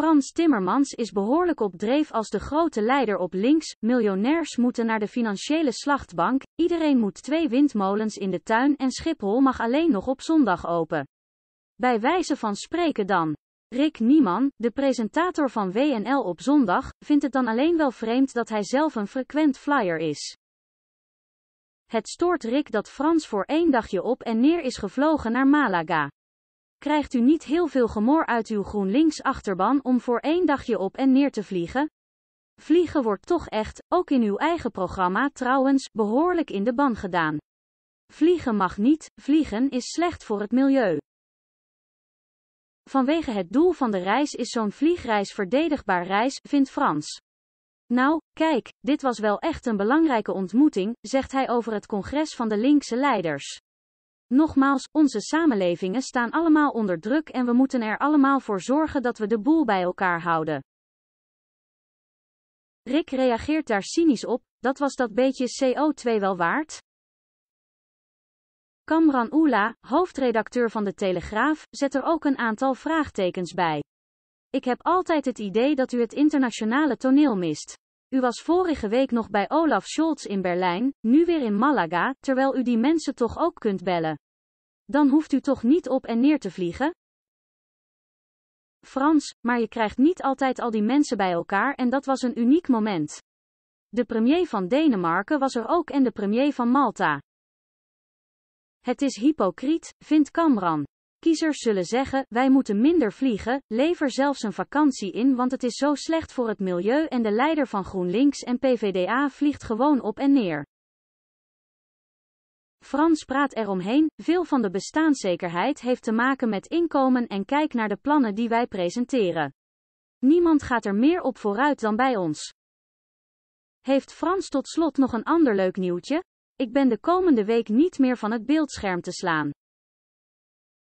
Frans Timmermans is behoorlijk op dreef als de grote leider op links. Miljonairs moeten naar de financiële slachtbank, iedereen moet twee windmolens in de tuin en Schiphol mag alleen nog op zondag open. Bij wijze van spreken dan. Rick Nieman, de presentator van WNL op zondag, vindt het dan alleen wel vreemd dat hij zelf een frequent flyer is. Het stoort Rick dat Frans voor één dagje op en neer is gevlogen naar Malaga krijgt u niet heel veel gemor uit uw GroenLinks-achterban om voor één dagje op en neer te vliegen? Vliegen wordt toch echt, ook in uw eigen programma trouwens, behoorlijk in de ban gedaan. Vliegen mag niet, vliegen is slecht voor het milieu. Vanwege het doel van de reis is zo'n vliegreis verdedigbaar reis, vindt Frans. Nou, kijk, dit was wel echt een belangrijke ontmoeting, zegt hij over het congres van de linkse leiders. Nogmaals, onze samenlevingen staan allemaal onder druk en we moeten er allemaal voor zorgen dat we de boel bij elkaar houden. Rick reageert daar cynisch op, dat was dat beetje CO2 wel waard? Kamran Oela, hoofdredacteur van de Telegraaf, zet er ook een aantal vraagtekens bij. Ik heb altijd het idee dat u het internationale toneel mist. U was vorige week nog bij Olaf Scholz in Berlijn, nu weer in Malaga, terwijl u die mensen toch ook kunt bellen. Dan hoeft u toch niet op en neer te vliegen? Frans, maar je krijgt niet altijd al die mensen bij elkaar en dat was een uniek moment. De premier van Denemarken was er ook en de premier van Malta. Het is hypocriet, vindt Kamran. Kiezers zullen zeggen, wij moeten minder vliegen, lever zelfs een vakantie in want het is zo slecht voor het milieu en de leider van GroenLinks en PVDA vliegt gewoon op en neer. Frans praat eromheen, veel van de bestaanszekerheid heeft te maken met inkomen en kijk naar de plannen die wij presenteren. Niemand gaat er meer op vooruit dan bij ons. Heeft Frans tot slot nog een ander leuk nieuwtje? Ik ben de komende week niet meer van het beeldscherm te slaan.